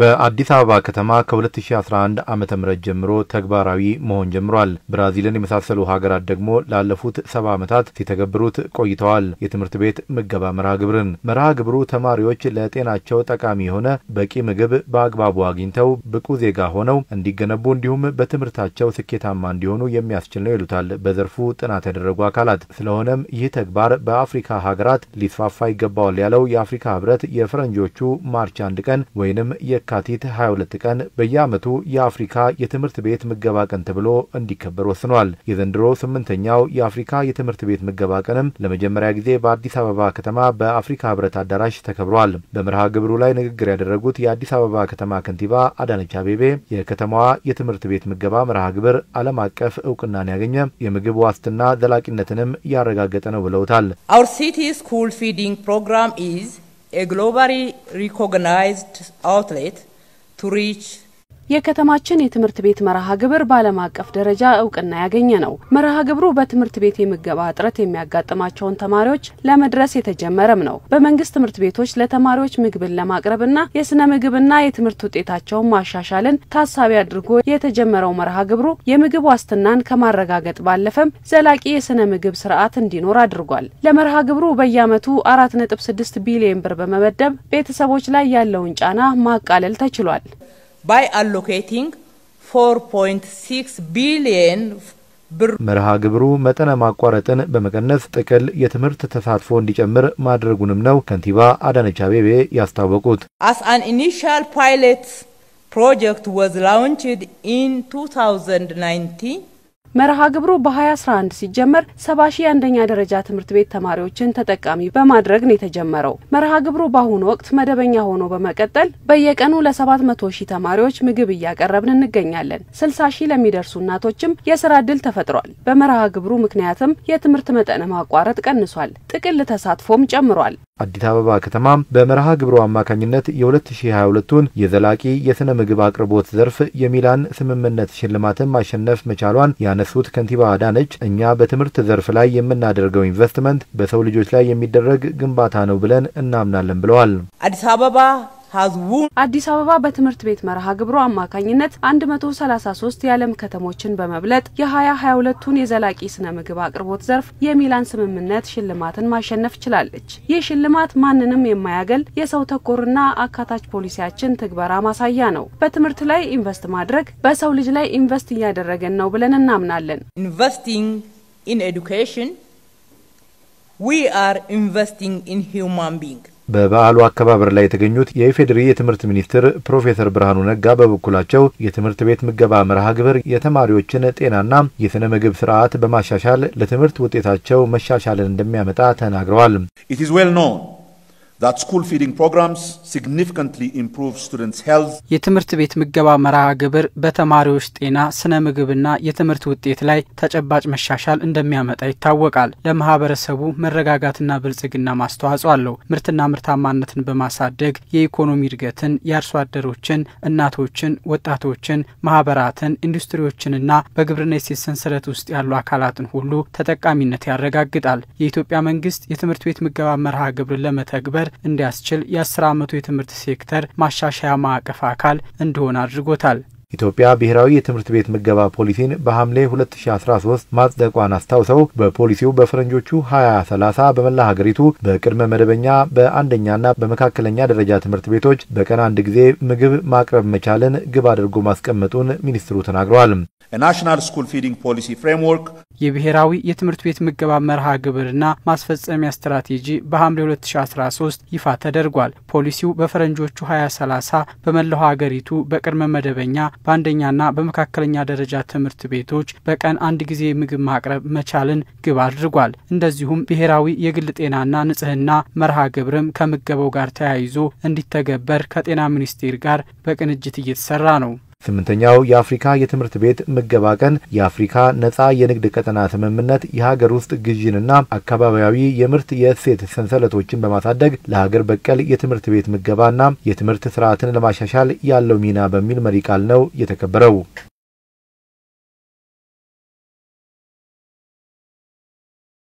በአዲስ አበባ ከተማ ከ2011 ዓ ም ጀምሮ ተግባራዊ መሆን ጀምሯል። ብራዚልን የመሳሰሉ ሀገራት ደግሞ ላለፉት ሰባ ዓመታት ሲተገብሩት ቆይተዋል። የትምህርት ቤት ምገባ መርሃ ግብርን መርሃ ግብሩ ተማሪዎች ለጤናቸው ጠቃሚ የሆነ በቂ ምግብ በአግባቡ አግኝተው ብቁ ዜጋ ሆነው እንዲገነቡ እንዲሁም በትምህርታቸው ስኬታማ እንዲሆኑ የሚያስችል ነው ይሉታል በዘርፉ ጥናት ያደረጉ አካላት። ስለሆነም ይህ ተግባር በአፍሪካ ሀገራት ሊስፋፋ ይገባዋል ያለው የአፍሪካ ህብረት የፈረንጆቹ ማርች አንድ ቀን ወይንም የ የካቲት 22 ቀን በየዓመቱ የአፍሪካ የትምህርት ቤት ምገባ ቀን ተብሎ እንዲከበር ወስኗል። የዘንድሮ ስምንተኛው የአፍሪካ የትምህርት ቤት ምገባ ቀንም ለመጀመሪያ ጊዜ በአዲስ አበባ ከተማ በአፍሪካ ህብረት አዳራሽ ተከብሯል። በመርሃ ግብሩ ላይ ንግግር ያደረጉት የአዲስ አበባ ከተማ ከንቲባ አዳነች አቤቤ የከተማዋ የትምህርት ቤት ምገባ መርሃ ግብር ዓለም አቀፍ እውቅናን ያገኘ የምግብ ዋስትና ዘላቂነትንም ያረጋገጠ ነው ብለውታል። Our city school feeding a globally recognized outlet to reach የከተማችን የትምህርት ቤት መርሃ ግብር በዓለም አቀፍ ደረጃ እውቅና ያገኘ ነው። መርሃ ግብሩ በትምህርት ቤት የምገባ እጥረት የሚያጋጥማቸውን ተማሪዎች ለመድረስ የተጀመረም ነው። በመንግስት ትምህርት ቤቶች ለተማሪዎች ምግብን ለማቅረብና የስነ ምግብና የትምህርት ውጤታቸውን ማሻሻልን ታሳቢ አድርጎ የተጀመረው መርሃ ግብሩ የምግብ ዋስትናን ከማረጋገጥ ባለፈም ዘላቂ የስነ ምግብ ስርዓት እንዲኖር አድርጓል። ለመርሃ ግብሩ በየዓመቱ አራት ነጥብ ስድስት ቢሊዮን ብር በመመደብ ቤተሰቦች ላይ ያለውን ጫና ማቃለል ተችሏል። by allocating 4.6 ቢሊየን ብር መርሃ ግብሩ መጠነ ማቋረጥን በመቀነስ ጥቅል የትምህርት ተሳትፎ እንዲጨምር ማድረጉንም ነው ከንቲባ አዳነች አቤቤ ያስታወቁት። አስ አን ኢኒሻል ፓይለት ፕሮጀክት ወዝ ላውንችድ ኢን 2019 መርሃ ግብሩ በ2011 ሲጀመር 70 ሺህ አንደኛ ደረጃ ትምህርት ቤት ተማሪዎችን ተጠቃሚ በማድረግ ነው የተጀመረው። መርሃ ግብሩ በአሁኑ ወቅት መደበኛ ሆኖ በመቀጠል በየቀኑ ለ700 ሺህ ተማሪዎች ምግብ እያቀረብን እንገኛለን። 60 ሺህ ለሚደርሱ እናቶችም የስራ እድል ተፈጥሯል። በመርሃ ግብሩ ምክንያትም የትምህርት መጠን ማቋረጥ ቀንሷል። ጥቅል ተሳትፎም ጨምሯል። አዲስ አበባ ከተማ በመርሃ ግብሩ አማካኝነት የ2022ቱን የዘላቂ የሥነ ምግብ አቅርቦት ዘርፍ የሚላን ስምምነት ሽልማትን ማሸነፍ መቻሏን ያነሱት ከንቲባ አዳነች እኛ በትምህርት ዘርፍ ላይ የምናደርገው ኢንቨስትመንት በሰው ልጆች ላይ የሚደረግ ግንባታ ነው ብለን እናምናለን ብለዋል። አዲስ አበባ አዲስ አበባ በትምህርት ቤት መርሃ ግብሩ አማካኝነት 133 የዓለም ከተሞችን በመብለጥ የ2022ቱን የዘላቂ ስነ ምግብ አቅርቦት ዘርፍ የሚላን ስምምነት ሽልማትን ማሸነፍ ችላለች። ይህ ሽልማት ማንንም የማያገል የሰው ተኮርና አካታች ፖሊሲያችን ትግበራ ማሳያ ነው። በትምህርት ላይ ኢንቨስት ማድረግ በሰው ልጅ ላይ ኢንቨስት እያደረገን ነው ብለን እናምናለን። ኢንቨስቲንግ ኢን ኤዱኬሽን ዊ አር ኢንቨስቲንግ ኢን ሂውማን ቢንግ በበዓሉ አከባበር ላይ የተገኙት የኢፌዴሪ የትምህርት ሚኒስትር ፕሮፌሰር ብርሃኑ ነጋ በበኩላቸው የትምህርት ቤት ምገባ መርሃ ግብር የተማሪዎችን ጤናና የሥነ ምግብ ስርዓት በማሻሻል ለትምህርት ውጤታቸው መሻሻልን እንደሚያመጣ ተናግረዋል። የትምህርት ቤት ምገባ መርሃ ግብር በተማሪዎች ጤና፣ ስነ ምግብና የትምህርት ውጤት ላይ ተጨባጭ መሻሻል እንደሚያመጣ ይታወቃል። ለማህበረሰቡ መረጋጋትና ብልጽግና ማስተዋጽኦ አለው። ምርትና ምርታማነትን በማሳደግ የኢኮኖሚ እድገትን፣ የአርሶ አደሮችን፣ እናቶችን፣ ወጣቶችን፣ ማህበራትን፣ ኢንዱስትሪዎችንና በግብርና የሴት ሰንሰለት ውስጥ ያሉ አካላትን ሁሉ ተጠቃሚነት ያረጋግጣል። የኢትዮጵያ መንግስት የትምህርት ቤት ምገባ መርሃ ግብርን ለመተግበር ለመፍጠር እንዲያስችል የአስር ዓመቱ የትምህርት ሴክተር ማሻሻያ ማዕቀፍ አካል እንዲሆን አድርጎታል። ኢትዮጵያ ብሔራዊ የትምህርት ቤት ምገባ ፖሊሲን በሐምሌ 2013 ማጽደቋን አስታውሰው በፖሊሲው በፈረንጆቹ 2030 በመላ ሀገሪቱ በቅድመ መደበኛ በአንደኛና በመካከለኛ ደረጃ ትምህርት ቤቶች በቀን አንድ ጊዜ ምግብ ማቅረብ መቻልን ግብ አድርጎ ማስቀመጡን ሚኒስትሩ ተናግረዋል። ናሽናል ስኩል ፊዲንግ ፖሊሲ ፍሬምወርክ የብሔራዊ የትምህርት ቤት ምገባ መርሃ ግብርና ማስፈጸሚያ ስትራቴጂ በሐምሌ 2013 ይፋ ተደርጓል። ፖሊሲው በፈረንጆቹ 2030 በመላው ሀገሪቱ በቅድመ መደበኛ በአንደኛና በመካከለኛ ደረጃ ትምህርት ቤቶች በቀን አንድ ጊዜ ምግብ ማቅረብ መቻልን ግብ አድርጓል። እንደዚሁም ብሔራዊ የግል ጤናና ንጽህና መርሃ ግብርም ከምገበው ጋር ተያይዞ እንዲተገበር ከጤና ሚኒስቴር ጋር በቅንጅት እየተሰራ ነው። ስምንተኛው የአፍሪካ የትምህርት ቤት ምገባ ቀን የአፍሪካ ነጻ የንግድ ቀጠና ስምምነት የሀገር ውስጥ ግዥንና አካባቢያዊ የምርት የእሴት ሰንሰለቶችን በማሳደግ ለሀገር በቀል የትምህርት ቤት ምገባና የትምህርት ስርዓትን ለማሻሻል ያለው ሚና በሚል መሪ ቃል ነው የተከበረው።